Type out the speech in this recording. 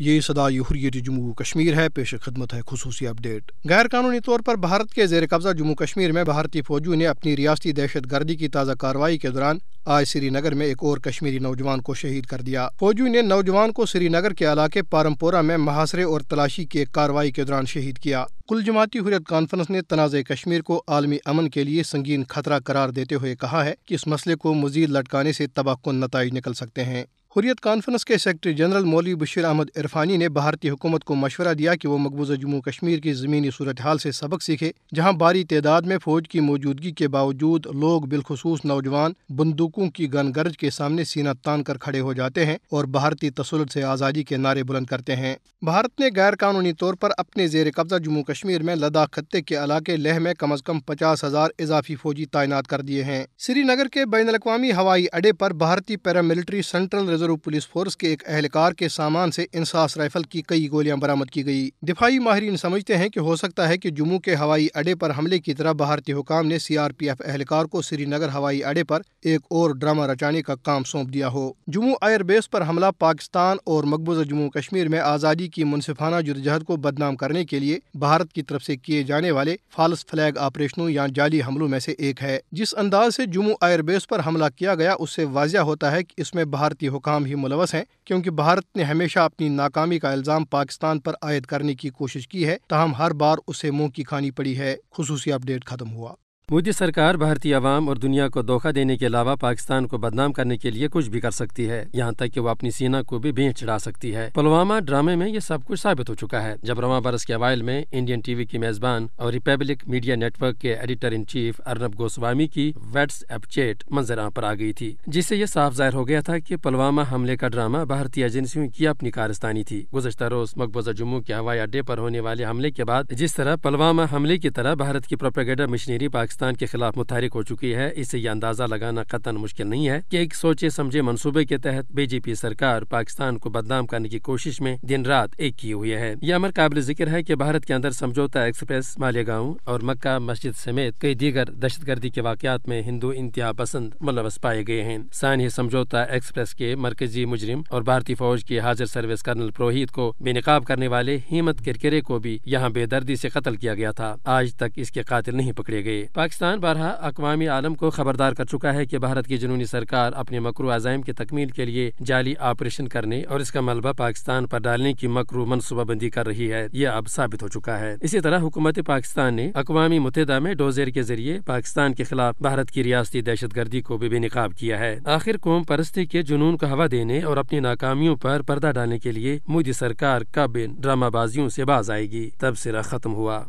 ये सदा जहूरीत जम्मू कश्मीर है पेश खदमत है खसूसी अपडेट गैर कानूनी तौर पर भारत के जेर कब्जा जम्मू कश्मीर में भारतीय फौजियों ने अपनी रियासी दहशत गर्दी की ताज़ा कार्रवाई के दौरान आज श्रीनगर में एक और कश्मीरी नौजवान को शहीद कर दिया फौजियों ने नौजवान को श्रीनगर के इलाके पारमपोरा में महासरे और तलाशी की कार्रवाई के दौरान शहीद किया कुल जमाती हुरियत कॉन्फ्रेंस ने तनाज़ कश्मीर को आलमी अमन के लिए संगीन खतरा करार देते हुए कहा है कि इस मसले को मजीद लटकाने से तबाह नतज निकल सकते हैं हुरियत कॉन्फ्रेंस के सेक्रेटरी जनरल मौलवी बशीर अहमद इरफानी ने भारतीय हुकूमत को मशवरा दिया कि वो मकबूजा जम्मू कश्मीर की ज़मीनी सूरत हाल से सबक सीखे जहाँ भारी तादाद में फौज की मौजूदगी के बावजूद लोग बिलखसूस नौजवान बंदूकों की गन गरज के सामने सीना तान कर खड़े हो जाते हैं और भारतीय तसलत से आज़ादी के नारे बुलंद करते हैं भारत ने गैर कानूनी तौर पर अपने जेर कब्जा जम्मू कश्मीर में लद्दाख खत्े के इलाके लह में कम अज कम पचास हजार इजाफी फौजी तैनात कर दिए हैं श्रीनगर के बैन अवी हवाई अड्डे पर भारतीय पैरामिलिट्री सेंट्रल स्वरूप पुलिस फोर्स के एक एहलकार के सामान से इंसास राइफल की कई गोलियां बरामद की गई दिफाई माहरीन समझते हैं कि हो सकता है कि जम्मू के हवाई अड्डे पर हमले की तरह भारतीय हुकाम ने सीआरपीएफ एहलकार को श्रीनगर हवाई अड्डे पर एक और ड्रामा रचाने का काम सौंप दिया हो जम्मू एयरबेस पर हमला पाकिस्तान और मकबूजा जम्मू कश्मीर में आज़ादी की मुनफाना जदजहद को बदनाम करने के लिए भारत की तरफ से किए जाने वाले फालस फ्लैग ऑपरेशनों या जाली हमलों में से एक है जिस अंदाज से जम्मू एयरबेस पर हमला किया गया उससे वाजह होता है कि इसमें भारतीय काम ही मुलवस हैं क्योंकि भारत ने हमेशा अपनी नाकामी का इल्ज़ाम पाकिस्तान पर आयद करने की कोशिश की है तहम हर बार उसे मुंह की खानी पड़ी है खसूसी अपडेट खत्म हुआ मोदी सरकार भारतीय आवाम और दुनिया को धोखा देने के अलावा पाकिस्तान को बदनाम करने के लिए कुछ भी कर सकती है यहाँ तक कि वो अपनी सेना को भी भेंट चढ़ा सकती है पुलवामा ड्रामे में ये सब कुछ साबित हो चुका है जब रवा बरस के अवाइल में इंडियन टीवी की मेजबान और रिपब्लिक मीडिया नेटवर्क के editor in chief Arnab Goswami की वेट्स एपचेट मंजर पर आ गई थी जिससे ये साफ जाहिर हो गया था की पुलवामा हमले का ड्रामा भारतीय एजेंसियों की अपनी कारस्तानी थी गुजशत रोज मकबूजा जम्मू के हवाई अड्डे पर होने वाले हमले के बाद जिस तरह पुलवामा हमले की तरह भारत की प्रोपेगेडा मिशनरी पाकिस्तान पाकिस्तान के खिलाफ मुतहरक हो चुकी है इसे यह अंदाज़ा लगाना कतन मुश्किल नहीं है की एक सोचे समझे मनसूबे के तहत बीजेपी सरकार पाकिस्तान को बदनाम करने की कोशिश में दिन रात एक किए हुए है यह अमर काबिल जिक्र है की भारत के अंदर समझौता एक्सप्रेस मालेगा और मक्का मस्जिद समेत कई दीगर दहशत गर्दी के वाकत में हिंदू इंतहा पसंद मुलवस पाए गए हैं सानी समझौता एक्सप्रेस के मरकजी मुजरिम और भारतीय फौज के हाजिर सर्विस कर्नल पुरोहित को बेनकाब करने वाले हीमत किरकिरे को भी यहाँ बेदर्दी ऐसी कतल किया गया था आज तक इसके कातिल नहीं पकड़े गए पाकिस्तान बारहा अकवामी आलम को खबरदार कर चुका है की भारत की जुनूनी सरकार अपने मकरू अजायम की तकमील के लिए जाली ऑपरेशन करने और इसका मलबा पाकिस्तान आरोप डालने की मकरू मनसूबाबंदी कर रही है यह अब साबित हो चुका है इसी तरह हुकूमत पाकिस्तान ने अकवामी मुतहदा में डोजेर के जरिए पाकिस्तान के खिलाफ भारत की रियासती दहशत गर्दी को भी बेनकाब किया है आखिर कौम परस्ती के जुनून को हवा देने और अपनी नाकामियों आरोप पर्दा डालने के लिए मोदी सरकार कब इन ड्रामाबाजियों ऐसी बाज आएगी तब सिरा खत्म हुआ